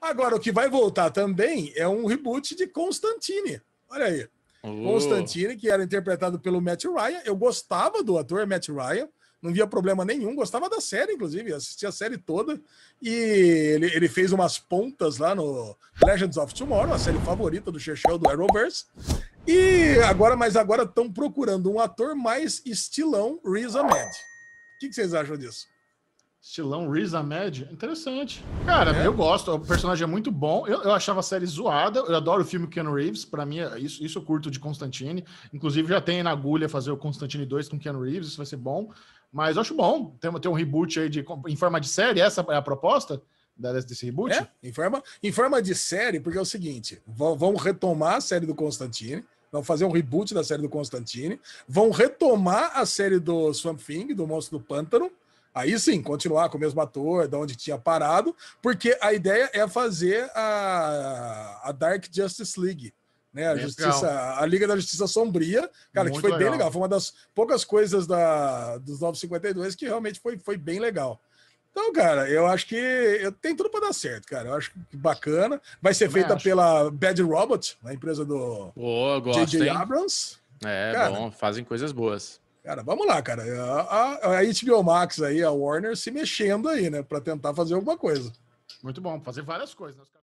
Agora, o que vai voltar também é um reboot de Constantine. Olha aí. Uh. Constantine, que era interpretado pelo Matt Ryan. Eu gostava do ator Matt Ryan, não via problema nenhum, gostava da série, inclusive, assistia a série toda. E ele, ele fez umas pontas lá no Legends of Tomorrow, a série favorita do Chechel do Arrowverse. E agora, mas agora estão procurando um ator mais estilão Riz Ahmed. O que, que vocês acham disso? Estilão Riz Ahmed, interessante. Cara, é. eu gosto, o personagem é muito bom. Eu, eu achava a série zoada, eu adoro o filme Ken Reeves, para mim, é isso, isso eu curto de Constantine. Inclusive, já tem na agulha fazer o Constantine 2 com Ken Reeves, isso vai ser bom. Mas eu acho bom ter, ter um reboot aí de, em forma de série, essa é a proposta? desse reboot? É, em forma, em forma de série, porque é o seguinte: vão, retomar a série do Constantine, vão fazer um reboot da série do Constantine, vão retomar a série do Swamp Thing, do Monstro do Pântano, Aí sim, continuar com o mesmo ator, da onde tinha parado, porque a ideia é fazer a, a Dark Justice League, né? A, justiça, a Liga da Justiça Sombria, cara, Muito que foi legal. bem legal. Foi uma das poucas coisas da, dos 952 que realmente foi, foi bem legal. Então, cara, eu acho que eu, tem tudo para dar certo, cara. Eu acho bacana. Vai ser feita acho. pela Bad Robot, a empresa do oh, J.J. Abrams. É, cara, bom, fazem coisas boas. Cara, vamos lá, cara. É, a, a, a HBO Max aí, a Warner, se mexendo aí, né? Para tentar fazer alguma coisa. Muito bom, fazer várias coisas. Né?